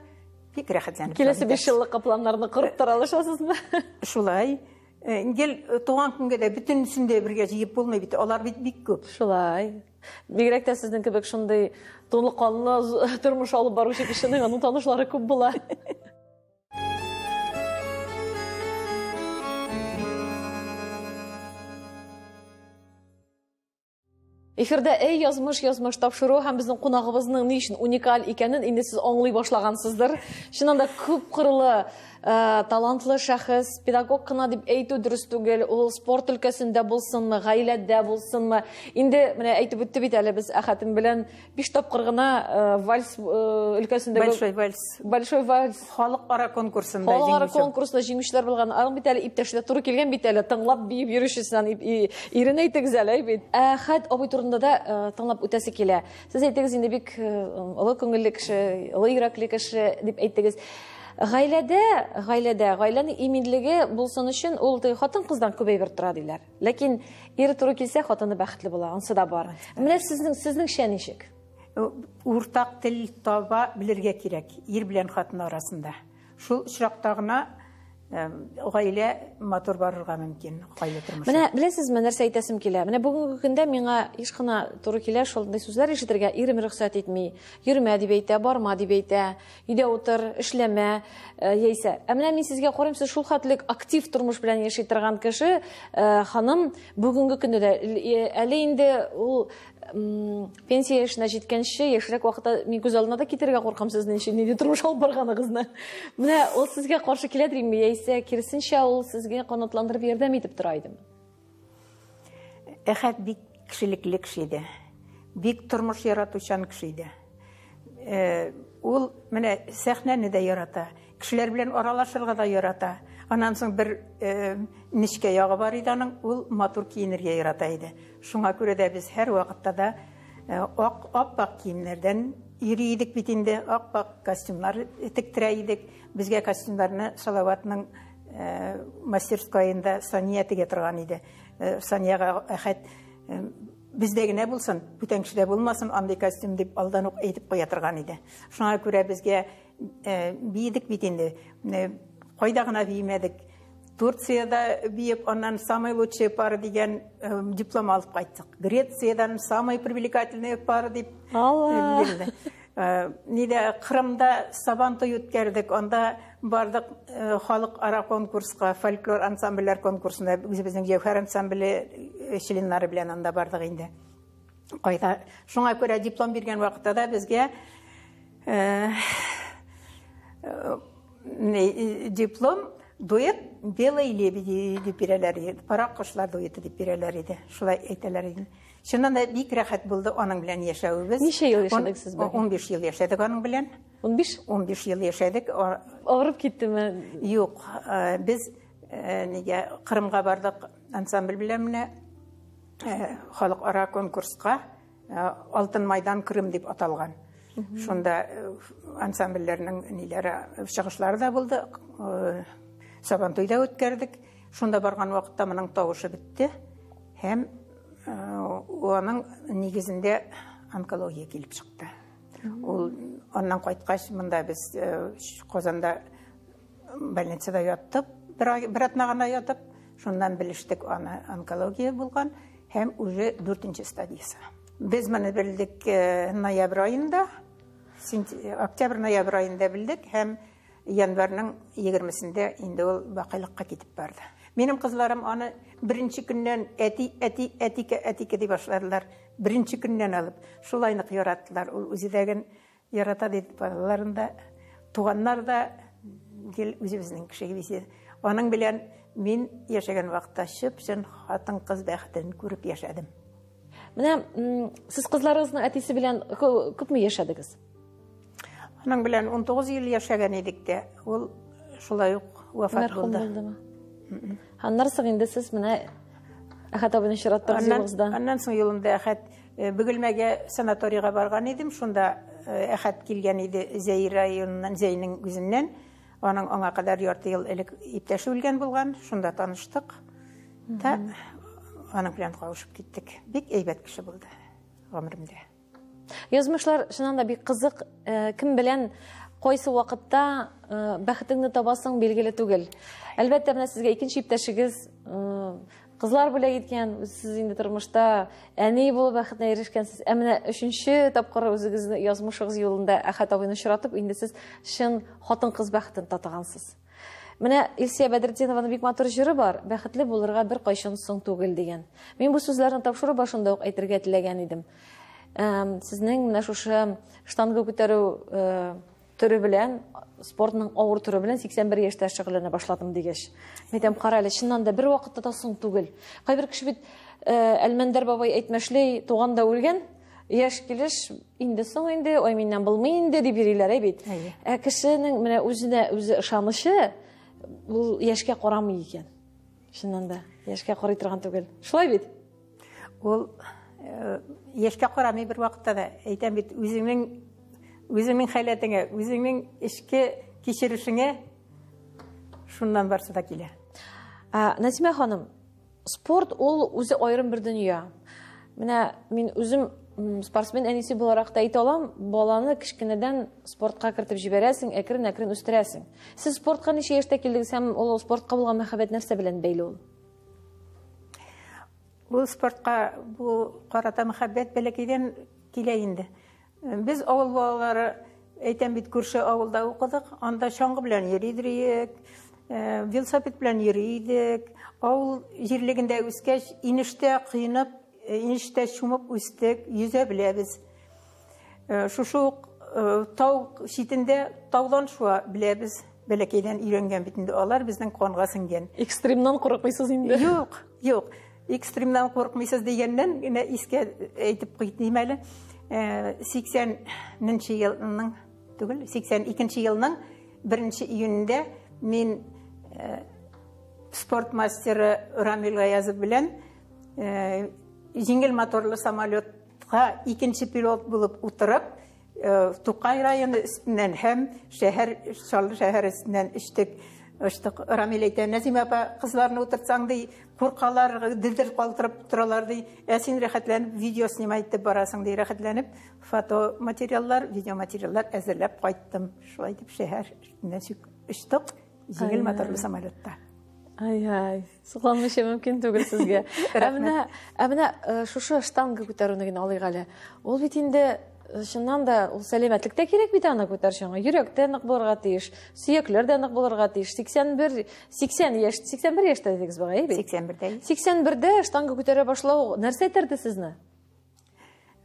бик рәхәтләнеп келесі беш еллыкка планнарны корып э, тора алышасызмы <laughs> шулай гел э, туган көнгә дә бөтенесен бергә җыеп булмый бит алар бит бик күп шулай бигрәк тә сезнең кебек шундый тулы канлы <laughs> тормыш алып баручы кешенең аның танышлары күп була <laughs> эфирде әй язмыш язмыш тапшыру һәм біздің қонағыбызның ни үшін уникаль екенін енді сіз аңлай башлағансыздар Шынанда көп қырылы. Э, талантлы шәхес педагог кына дип әйтү дөрес түгел ул спорт өлкәсендә булсынмы гаиләдә булсынмы инде менә әйтеп үтте бит әле без әхәтем белән биш тапкыр гына э, вальс э, өлкәсендә большой вальс большой вальс халыкара конкурсында халыкара конкурсында җиңүчеләр булган аның бит әле иптәше дә туры килгән бит әле тыңлап биеп йөрүчесенән ирен әйтегез әле бит әхәт абый турында да тыңлап үтәсе килә сез әйтегез инде бик олы күңелле кеше олы йөрәкле кеше дип әйтегез гаиләдә гаиләдә гаиләнең иминлеге үшін өчен қатын қыздан кыздан күбәйбер тора диләр ләкин ире туры келсе хатыны бәхетле була ансы да бар Міне сіздің сезнеңчә ничек э, уртак тіл таба білерге керек, ер белән арасында шул очракта Э, гаилә матур барырга мөмкин гаилә тормышы менә беләсезме нәрсә әйтәсем килә менә бүгенге көндә миңа еш кына туры килә шундай сүзләр ишетергә ирем рөхсәт итми йөрмә дип әйтә барма дип әйтә өйдә утыр эшләмә э, яисә ә менә мин сезгә карыйм сез шул хәтлек актив тормыш белән яшәй торган кеше э, ханым бүгенге көндә дә әле инде ул пенсия ешіне жеткенше ешірек уақытта мен көз алдына да кетерге қорқамын сіздің ше неде тұрмыс алып барғаны қызына міне ол сізге қарсы келеді деймін яйсе иә, керісінше ол сізге қанатландырып ярдәм етіп тұра деймін әхәт бик кішілікілі кіші еді бик тұрмыш яратучан кіші еді э, ол міне сахнаны де ярата кішілер белән да ярата анан соң бер э, нечкә ягы бар иде аның ул матур киенергә ярата Шуңа күрә де без һәр вакытта да э, ак аппак киемнәрдән йөри идек бит инде. Аппак костюмлар тектерә идек. Безгә костюмнарны Салаватның э, Сания тегә торган иде. Э, Санияға әхәт бездә генә булсын, болмасын де булмасын, костюм дип алдан оқ әйтеп куя Шуңа күрә безгә бейдік бит қойдағына Кайда Турцияда биеп, оннан самый лучший пара деген диплом алып қайттық. Грециядан самый привлекательный пара деп э, Алла. Неде Қырымда э, сабан той өткердік. Онда бардық э, халық ара конкурсқа, фольклор ансамбльдер конкурсына өзіміздің Жауһар ансамблі членлары білен анда бардық енді. Қайда шуңа көрә диплом берген вакытта да бізге диплом дуэт белые лебеди деп берелер еді парақ құшылар дуэті деп берелер еді шулай айталар еді шынында да бик рахат болды оның білән яшәуіміз неше ел яшәдік сіз он беш ел яшәдік оның білән он беш он беш ел яшәдік ауырып кеттіме жоқ ә, біз ә, неге қырымға бардық ансамбль белән менә ә, халықара конкурсқа алтын майдан кырым деп аталған шонда ансамбльләрнең нилері чыгышлары да булды сабантуйда өткердік шунда барған уақытта мының тауышы бітті һәм ә, оның негізінде онкология келіп шықты ол оннан қайтқаш мында біз ә, қозанда больницада ұяттып бір атна ғана жатып шундан біліштік оны онкология болған һәм уже дүртінші стадиясы біз мұны білдік ә, ноябрь айында октябрь ноябрь айында білдік һәм январьның 20-сендә инде ул кетіп барды. Менің қызларым аны бірінші күннен әти, әти, әтике, әтике деп башладылар. Бірінші күннен алып, шулайнық яраттылар. Ол деген ярата дейді балаларын да, туғандар да кел өзіміздің кішіге Оның білен мен яшаған вақытта шып шын хатын қыз бақытын көріп яшадым. Мына сіз қызларыңыздың әтесі білен көпме яшадыңыз? аның белән 19 ел яшәгән идек тә ул шулай ук вафат болды аннан соң инде сіз менә әхәт абыйны чираттыгыз юлыгызда аннан соң юлымда әхәт э, бөгелмәгә санаторийга барган едім, шунда әхәт э, келген еді зәй районыннан зәйнең үзеннән Оның аңа қадар ярты ел элек иптәше үлгән булган шунда таныштык та аның белән қауышып кеттік. бик әйбәт кеше болды гомеремдә Язмышлар шынан да бик кызык, э, кем белән қойсы вакытта э, бәхетеңне табасың билгеле түгел. Әлбәттә, менә сезгә икенче иптәшегез э, кызлар белән иткән, сез инде тормышта әни булып бәхетенә Ә менә өченче тапкыр үзегезне язмышыгыз юлында Әхәт абыйны очратып, инде сез шын хатын-кыз бәхетен татагансыз. Менә Илсия Бәдретдинованың бик матур җыры бар. Бәхетле булырга бер кайчан соң түгел дигән. Мен бу сүзләрне тапшыру башында ук әйтергә теләгән идем сізнің мына шушы штанга көтеру э, түрі білән спортның ауыр түрі белән 81 яшьтә шөгыльләнә башладым дигәч. Мен әйтәм, кара әле, чыннан да бер вакытта да соң түгел. Кайбер кеше бит э, Әлмәндәр бабай әйтмәшләй, туганда үлгән, яшь келеш инде соң инде, ой миннән булмый инде дип йөриләр бит. Ә кешенең менә үзенә үзе ышанышы бұл яшькә карамый екен Чыннан да, яшькә карый торган түгел. Шулай бит. Ул Э, ешке қорамай бір уақытта да айтамын бит өзіңнің өзіңнің хәләтіңе өзіңнің ішкі кешірішіңе шуннан ә, ханым спорт ол өзі айрым бір дүние міне мен өзім спортсмен әнесі боларақ та айта аламын баланы кішкенеден спортқа кіртіп жібересің әкірін әкірін өстересің сіз спортқа неше яшьтә келдіңіз һәм ол спортқа болған махаббат нәрсе белән бәйле бұл спортқа бұл қарата махаббат бәлекеден келе э, біз ауыл балалары әйтәм бит көрші ауылда оқыдық анда шаңғы белән йөридек э, велосипед белән йөридек ауыл жерлегендә үскәч ініште қиынып, ініште э, чумып үстек йөзә беләбез шушы тау шетінде таудан шуа беләбез бәләкәйдән үйренген бит инде алар біздің канга экстремнан курыкмыйсыз енді жоқ жоқ экстримнан қорқмайсыз дегеннен еске айтып кетейін әлі сексенінші жылының түгіл сексен екінші жылының бірінші июнінде мен спорт мастері рамиль гаязов білән жеңіл моторлы самолетқа екінші пилот болып отырып Тұқай районы үстінен һәм шәһәр шалы шәһәр үстінен ұштық рамил әйті, Назим апа қызларын отырсаң дей қорқалар ділдір қалтырып тұралар дей ә рәхетленіп, видео снимать деп барасың дей материаллар, видео материаллар әзірләп қайттым шулай деп шәһәр ұштық жеңіл моторлы самолетта ай-ай соқланмыша мүмкін түгіл сізге <laughs> Әміне ә э, шушы штанга көтеруіне алығалы. ол бетінде шыннан да ол сәләмәтлек тә кирәк бит аны күтәреш аңа йөрәк тә нык булырга тиеш сөякләр дә нык сексен бір сиксән бер сиксән яшь сиксән бер яшьтә дидегез бага әйбе сиксән бердә сиксән штанга көтере башлау нәрсе етерді сезне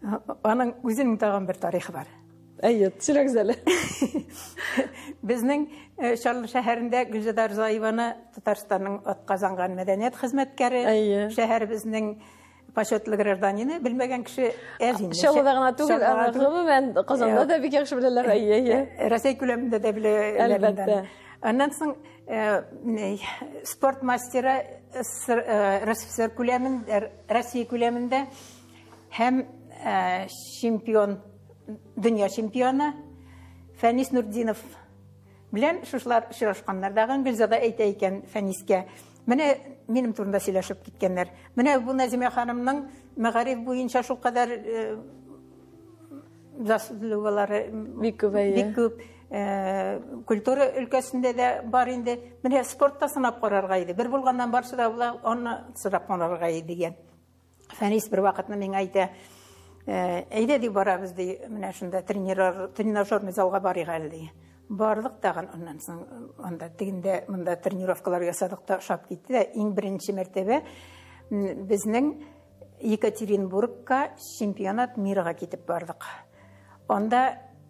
оның үзенең тагын бер тарихы бар әйе сөйләгез әле <laughs> безнең чаллы э, шәһәрендә гүлзада рзаеваны татарстанның атказанган мәдәният хезмәткәре шәһәребезнең по счетлі гражданины білмеген кіші инде шалыда ғана түгіл ғөмүмән казанда да бик яхшы биләләр әйе әйе россия күләмендә дә беләләр әлбәттә аннан соң спорт мастері рсфср күләмендә россия күләмендә һәм чемпион дөнья чемпионы фәнис нурдинов белән шушылар очрашканнар дагы гөлзада әйтә икән фәнискә менә менің турында сөйләшеп киткәннәр менә бұл назима ханымның мәгариф буенча шулкадәр э, заслугалары бик күп бик күп э, культура өлкәсендә дә бар инде менә спортта сынап қорарға Бір Бір болғаннан барсы да бұл, оны сынап қорарға иде дигән фәнис бер вакытны миңа әйтә э, әйдә ди барабыз дей міне шунда тренажерный залга Барлық таған ұнан соң онда э, тигинде мында тренировкалар жасадық та шап кетті де, ең бірінші мәртәбә біздің екатеринбургка чемпионат Мираға китеп бардық. Онда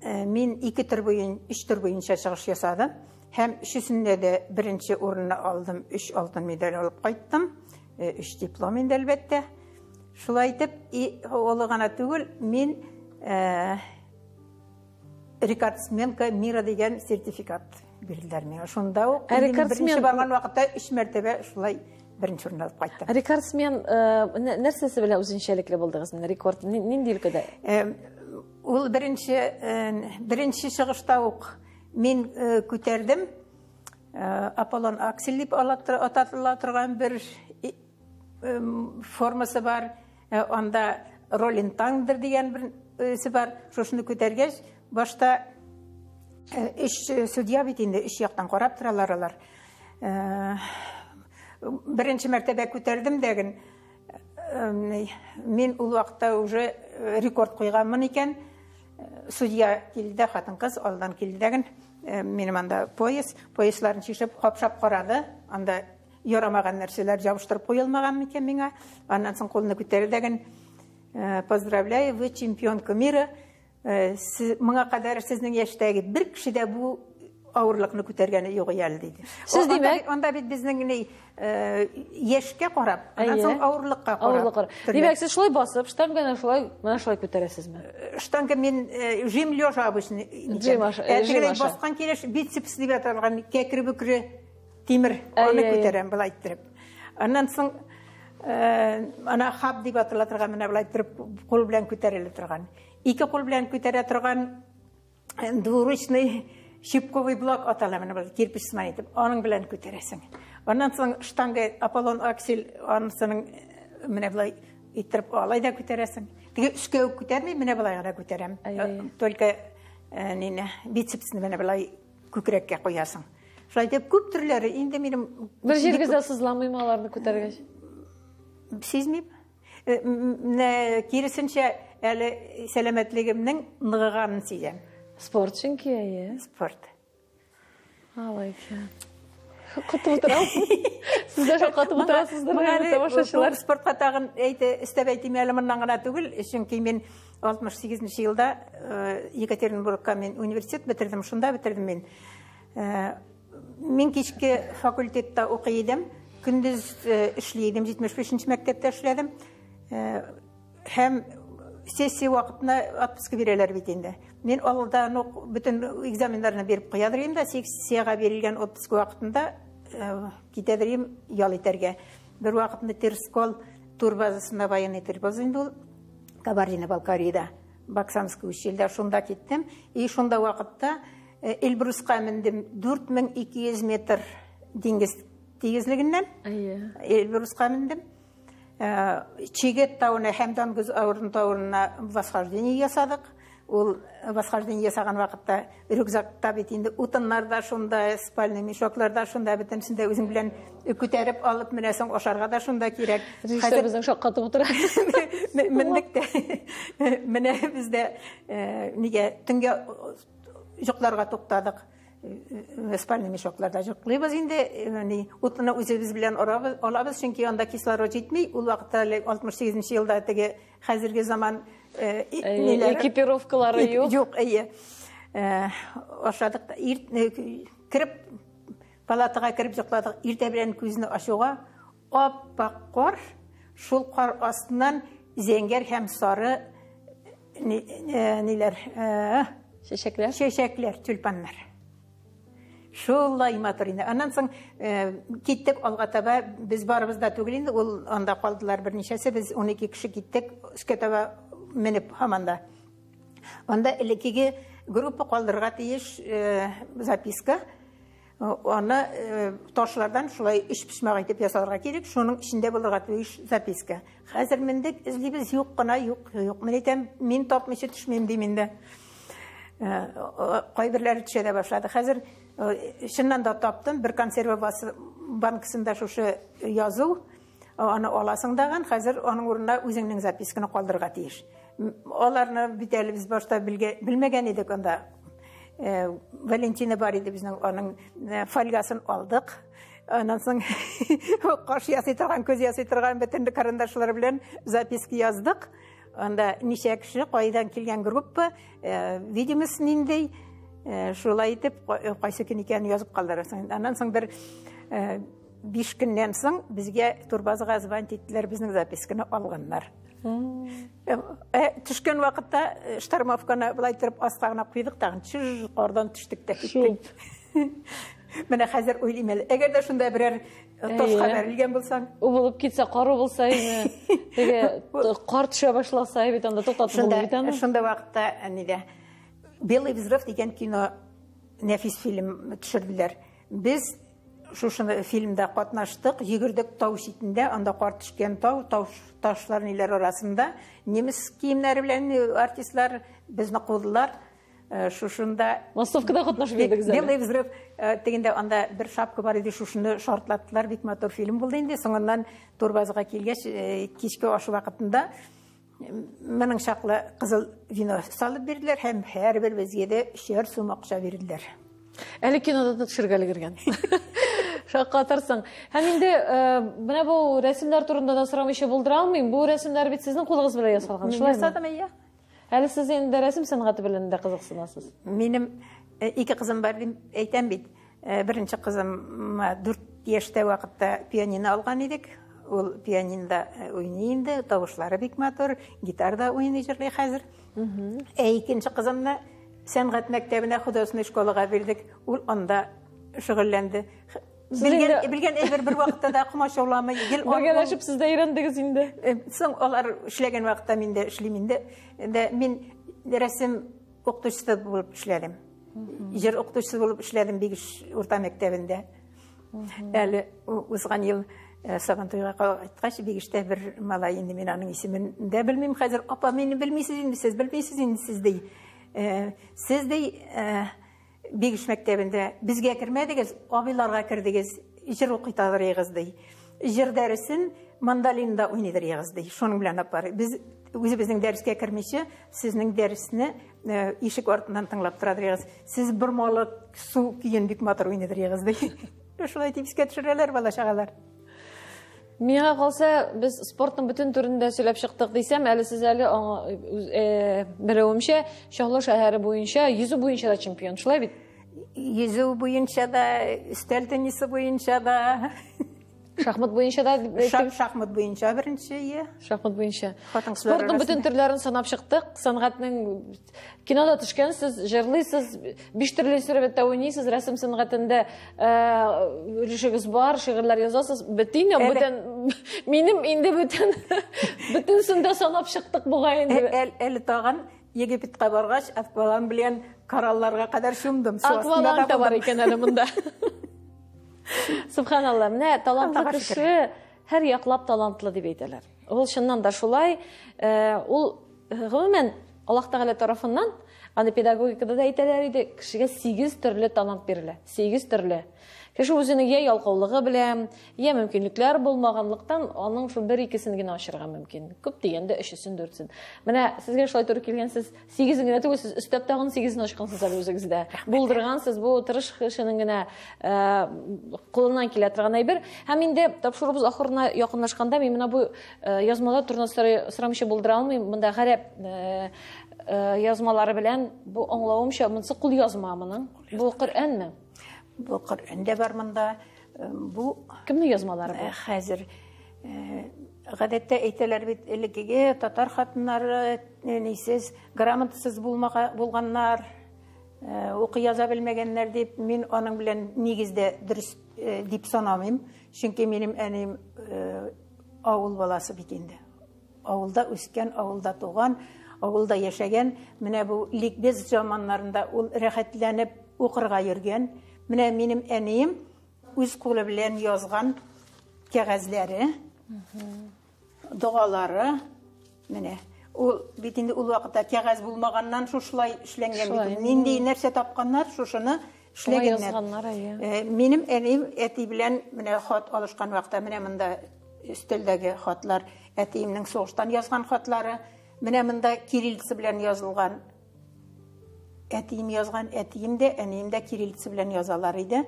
э, мен ике төр буен үш төр бойынша чыгыш ясадым һәм үшісінде де бірінші орынды алдым үш алтын медаль алып қайттым, үш э, диплом инде әлбәттә шулай итеп и түгел мин рекордсменка мира деген сертификат берділер мен шонда ол рекордсмен барған уақытта үш мәртебе шулай бірінші орын алып қайттым рекордсмен нәрсесі біле үзіншеліклі болдыңыз рекорд нендей өлкөдө ол э, бірінші э, бірінші шығышта ук мен э, көтердім аполлон аксель деп ататыла тұрған бір формасы бар анда ролин таңдыр деген бір бар шошыны көтергеш башта үш э, э, судья бит инде иш яктан карап торалар алар э, беренче мәртәбә күтәрдем деген мен ул вакытта уже рекорд қойғанмын икән судья килде хатын қыз алдан келді деген менің анда пояс поясларын шешіп қапшап қарады, анда ярамаған нәрселер жабыштырып қойылмаған екен миңа Анан соң кулны көтерді деген поздравляю вы чемпионка мира Э, сіз мыңа қадар сіздің яштегі бір кіші де бұл ауырлықны көтергені жоқ әлі дейді сіз демек онда бит біздің не ешке э, қарап анан соң ауырлыққа қарап демек сіз шулай басып штанганы шулай мына көтересіз ме э, штанга мен жим лежа обычно тигилей басқан келеш бицепс деп аталған кекір бүкірі темір оны көтеремін былай иттіріп анан соң ана хаб деп атала тұрған мына былай тұрып қол білән көтеріле тұрған ике кул белән күтәрә торган э, двуручный щипковый блок атала менә бер кирпич сыман итеп аның белән күтәрәсең аннан соң штанга аполлон аксель анысының э, менә былай иттереп алай да күтәрәсең теге өскә үк күтәрмәй менә былай гына күтәрәм э, только нине бицепсны менә былай күкрәккә куясың шулай итеп күп төрләре инде минем бер җирегездә сызламыймы аларны күтәргәч сизмим киресенчә әлі сәлемәтлігімнің нығығанын сезем спортшың ке иә спорт ал екен құтып отырамын сіздер құтып отырасыздар <laughs> тамашашылар спортқа тағын әйті істеп әйтем әлі мыннан ғана түгіл чүнки мен алтымыш сегізінші жылда э, екатеринбургқа мен университет бітірдім шында бітірдім мен э, мен кешке факультетте оқи едім күндіз э, ішлей едім жетміш бесінші мектепте ішледім һәм сессия уақытына отпуск берелер бит енді мен оқ бүтін экзамендарына беріп қоядыр едім да сессияға берілген отпуск уақытында ә, э, кетедір ял бір уақытында терскол тур базасында военный тур базасында ол кабардино балкарияда баксанский ущельда шунда кеттім и шунда уақытта э, эльбрусқа міндім төрт мың екі жүз метр деңгіз тегізлігінен иә эльбрусқа міндім чегет тауына күз аурын тауырына восхождение жасадық ол восхождение жасаған уақытта рюкзакта бит енді утыннар да шундай спальный мешоклар да шундай ішінде өзің білән көтәріп алып мінесің ошарға да шундай керек режиссер біздің шоққа отырады <laughs> міндік те <laughs> міне бізде э, неге түнге э, жоқларға тоқтадық спальный мешокларда жыклыйбыз инде утуна үзебиз белән алабыз чөнки анда кислород җитмәй ул вакытта 68 елда теге қазіргі заман э, э, экипировкалары жоқ юк әйе э, ашадык кирип палатага кіріп йокладык иртә белән күзне ачуга аппак кар шул кар астынан зәңгәр һәм сары ниләр чәчәкләр чәчәкләр тюльпаннар шулай матрина анан соң э, киттик алга таба биз барыбыз да түгел инде ул анда калдылар берничеси биз он эки киши киттик өскө таба минип хаманда анда элекиги группа калдырга э, э, тиеш записка аны ташлардан шулай үч пішмақ итеп ясарга керек шоның ішінде булырга тиеш записка қазір мендек эзлибез жоқ кына жоқ жоқ мен әйтәм мин де төшмәйм Э, кайберләре төшә де башлады хәзер шыннан э, да таптым бер консерва банкасында шушы язу э, аны аласың даған хәзер аның орнына үзеңнең записканы қалдырға тиеш оларны бит біз башта белмәгән идек анда валентина бар еді біздің оның фольгасын алдық. анан соң <laughs> қош ясый тұрған көз ясый тұрған бөтен карандашлар белән записка яздык анда неше кіші қайдан келген группа видимосьниндей шулай деп қайсы күн екенін жазып қалдыр анан соң бір биш күннен соң бізге турбазыға звонить еттілер біздің запискіні алғаннар түшкен уақытта штормовканы былай тұрып астағына құйдық тағын чыж ордан түштік те міне қазір ойлаймын әлі егер де шындай бірер э, тосқа берілген болсаң убылып кетсе қары болса ине тиги кар түшө башласа бит анда токтотуп болбойт аны ошондой убакытта неде белый взрыв деген кино нәфис фильм түшүрдүлөр биз ушул фильмде катнаштык жүгүрдүк тау читинде анда кар түшкөн тау тау таштар нелер арасында немис кийимдери менен э, артистлар бизди куудулар э, шушында массовкада катнашып келдиңиз белый взрыв дегенде э, анда бір шапка бар еді шушыны шортлаттылар бик мотор фильм болды енді соңынан турбазыға келгеш э, кешкі ашу вакытында менің шақлы қызыл вино салып берділер һәм әрбірімізге де үшер сум ақша берділер әлі кинода да түшіргелі кірген <laughs> шаққа тарсаң һәм енді э, мына бұл рәсімдер турында да сұрам еще болдыра алмаймын бұл рәсімдер бит сіздің қолыңыз белән жасалған шулаймы жасадым иә әлі сіз енді рәсім сәнгате белән қызықсынасыз кызыксынасыз Э, Екі қызым бар дейм айтам бірінші э, қызым кызыма дүрт жашта пианино алған едік. ол пианинода ойнейді э, тауышлары бик мотор, гитарда ойнай жырлай хәзер ә икенче сән сәнгать мәктәбенә художественный школага бирдек ол онда шөгыльләнде билген билген әйбер да кумаш ауламый <laughs> гел бергәләшеп сез дә өйрәндегез инде соң алар эшләгән вакытта мин дә мен рәсем укытучысы болып эшләдем жер оқытушысы болып ішледім Бегіш орта мектебінде әлі узған ел саған тойға айтқанша бегіште бір малай енді мен аның есімін де білмеймін қазір апа мені білмейсіз енді сіз білмейсіз енді сіздей сіздей бегіш мектебінде бізге кірмедіңіз абыйларға кірдіңіз жыр оқиталар дей жыр дәрісін мандолинда ойнайдыр дей шоның білән біз өзіміздің дәріске сіздің дәрісіне Э, ишік артынан тыңлап тұрады ырегіз сіз бір малы су күйенбек матыр ойнады ырегіз дейді ошолай <laughs> типиске түшүрөлөр бала чагалар миңа калса биз спорттун бүтүн түрүндө сөйлеп чыктык десем әлі сіз әлі э, билеуимче шооло шаары боюнча жүзүү боюнча да чемпион ушулайбы жүзүү бойынша да үстөл тенниси бойынша да шахмат бойынша да шахмат бойынша бірінші иә шахмат бойынша спорттың бүтін түрлерін санап шықтық сәнғаттың кинода түшкенсіз жырлайсыз беш түрлі инструментте ойнайсыз рәсім сәнғатында үлішіңіз ә, бар шиғырлар жазасыз бүтін <laughs> бүтін менім <laughs> енді бүтін бүтін санап шықтық бұғайын әлі таған египетке барғаш аквалан білен коралларға қадар шөмдім аквалан да бар екен әлі мында <laughs> <laughs> субханалла міне талантты кіші әр яқлап талантлы деп айталар ол шыннан да шулай ол э, ғұмумен э, аллах тағала тарафынан аны педагогикада да айталар еді кішіге сегіз түрлі талант берілі сегіз түрлі Кеше өзінің е ялкаулыгы белән, е мөмкинлекләр булмаганлыктан аның шул бер икесен генә мүмкін. мөмкин. Күп дигәндә 3-сен, 4-сен. Менә сезгә шулай туры килгән сез 8-ен генә түгел, сез өстәп тагын 8-ен ашкансыз әле үзегездә. Булдыргансыз бу тырыш кулыннан ә, ә, ә, язмалары белән бу кул бұл Құр'ан да бар мында бұл кімнің язмалары бұл қазір ғадетте әйтәләр бит элекеге татар хатыннары несез грамотасыз болғаннар оқи яза білмегеннер деп мен оның білен негізде дұрыс деп санамаймын чүнки менің әнем ауыл баласы бит ауылда өскен ауылда туған ауылда яшәген менә бұл ликбез заманнарында ол рәхәтләнеп оқырға йөргән міне менің інім өз қолы білен жазған қағаздары дұғалары міне ол бит енді ол уақытта қағаз болмағаннан шошылай ішленген нендей нәрсе тапқандар шошыны ішлегендер э, менің інім әти білән міне хат алышқан уақытта міне мында үстелдегі хатлар әтиімнің соғыштан жазған хатлары міне мында кириллица білән жазылған әтиім жазған әтиім де әнем де кириллица белән язалар иде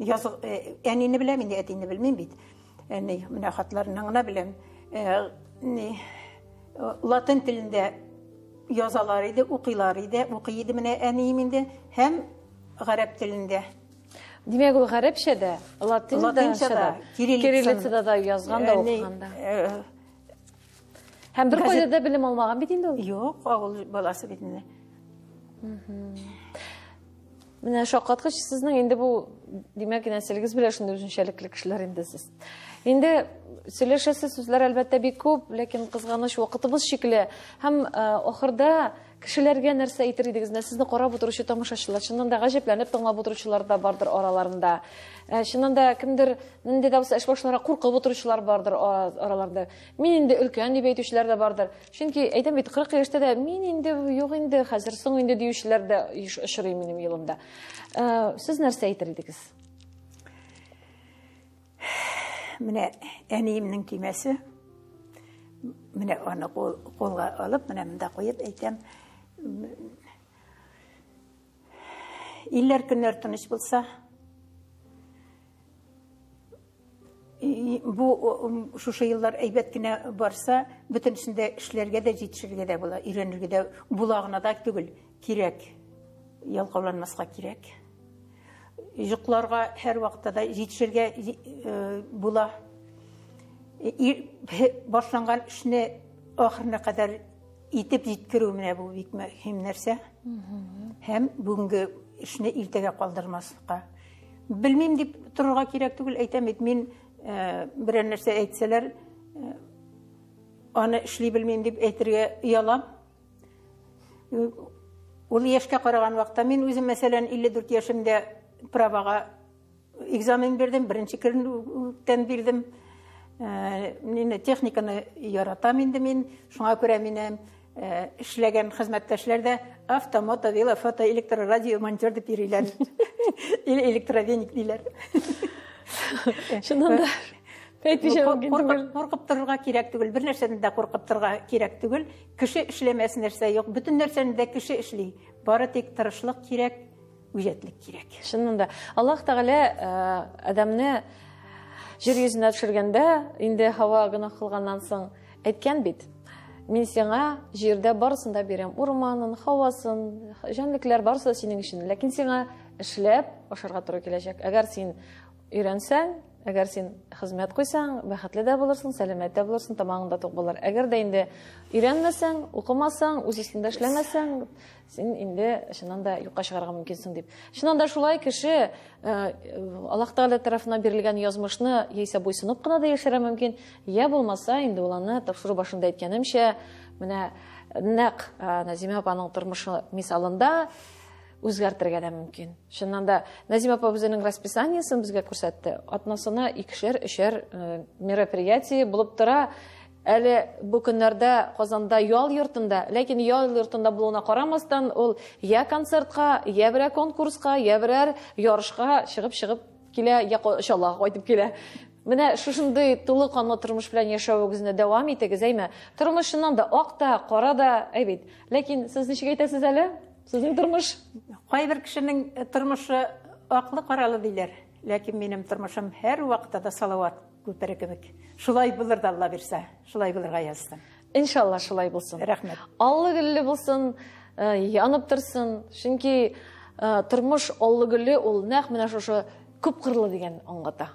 әнине беләм инде әтине белмим бит әни менә хатларынан гына беләм латын телендә язалар иде укыйлар иде укый иде менә әнием инде һәм гарәп телендә Demek ул гарәпчәдә, латинчәдә, кириллицәдә да язган да укыган да. Һәм бер кайда да белем алмаган бит инде ул. Юк, авыл баласы бит инде. мына шоккатка сіздің енді бұл демек нерселигиз беле ушундай өзүнчөлүклүү кишилер энди сиз энди сүйлөшөсүз сөздөр бик көп лекин қызғаныш убакытыбыз шикле һәм ә, оқырда кишилерге нерсе әйтер идегез сизне карап утыручу тамашачылар чыннан да гаҗәпләнеп тыңлап утыручылар да бардыр араларында ә, чыннан да кемдер нинди дә булса эш башларга куркып утыручылар бардыр араларында мин инде өлкән дип әйтүчеләр дә бардыр чөнки әйтәм бит кырык яшьтә дә мин инде юк инде хәзер соң инде диючеләр дә очрый минем елымда ә, сез нәрсә әйтер идегез менә әниемнең төймәсе менә аны кулга алып менә монда куеп әйтәм иллер күннөр тыныч болса бу шушы еллар әйбәт кенә барса бөтенесендә эшләргә дә җитешергә дә була өйрәнергә дә була гына да түгел кирәк ялкауланмаска кирәк йокларга һәр вакытта да җитешергә э, була башланган эшне ахырына кадәр итеп житкіру міне бұл бик мөһим нәрсе һәм бүгінгі ішіне иртәгә қалдырмасқа білмеймін деп тұрырға керек түгіл әйтәм мен э, бірер нәрсе әйтсәләр э, аны эшли деп дип әйтергә ыялам. Ул яшькә караган вакытта мин үзем мәсәлән 54 яшемдә праваға экзамен бердім бірінші көнтән бердім Ә, э, техниканы яратам инде мин, шуңа күрә Э, эшләгән хезмәттәшләр дә авто, мото, вело, фото, электро, монтер дип йөриләр. <laughs> Или электровеник диләр. Чыннан <laughs> да. Қорқып тұрырға керек түгіл, бір нәрседен де қорқып тұрға керек түгіл. Кіші ішлемәс нәрсе жоқ, бүтін нәрсені де кіші ішлей. Бары тек тырышлық керек, үжетлік керек. Шынында. Аллах Тағала э, адамны жер жүзіне түшіргенде, инде хава гына қылғаннан соң айтқан бит мен сеңа жерді барысын да берем урманын хауасын жәнлеклер барса сенің үшін ләкин сеңа эшләп ашарға тұру киләчәк әгәр син әгәр сен хезмәт куйсаң бәхетле дә булырсың сәламәт дә булырсың тамагың да тук булыр әгәр дә инде өйрәнмәсәң укымасаң үз өстендә эшләмәсәң син инде чыннан да юкка чыгарга мөмкинсең дип чыннан да шулай кеше э, аллаһ тәгалә тарафыннан бирелгән язмышны яисә буйсынып кына да яшәргә мөмкин я булмаса инде ул аны тапшыру башында әйткәнемчә менә нәкъ э, назима апаның тормышы мисалында өзгәртергә дә мөмкин чыннан да назима апа үзенең расписаниясын безгә күрсәтте атнасына икешәр өчәр мероприятие булып тора әле бу көннәрдә казанда ял йортында ләкин ял йортында булуына карамастан ул я концертка я берәр конкурска я берәр ярышка чыгып чыгып килә я чаллага кайтып килә Менә шушындый тулы канлы тормыш белән яшәвегезне дәвам итегез, әйме? Тормышыннан да ак та, кара да, әйбит. Ләкин сіз ничек әйтәсез әле? сіздің тұрмыш қайбір кішінің тұрмышы ақылы қаралы дейлер ләкин менің тұрмышым әр уақытта да салауат көпірекімік шулай бұлыр да алла берсе шулай бұлырға жазсын иншалла шулай болсын рахмет аллы күллі болсын янып тұрсын чүнки тұрмыш аллы күллі ол нәқ мына шушы көп қырлы деген оңғата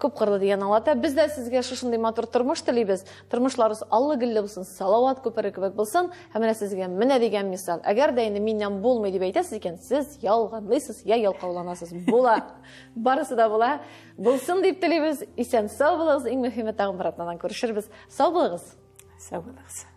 көп қырлы деген оңғата біз де сізге ушундай матур тұрмыш тілейбіз тұрмышларыңыз аллы гүллі болсын салауат көпірі көбік болсын міне сізге міне деген мисал әгәр де енді менен болмай деп айтасыз екен сіз ялғанлайсыз я ялқауланасыз бола <laughs> барысы да бола болсын деп тілейбіз есен сау болыңыз ең мөһимі тағы бір сау болыңыз сау болыңыз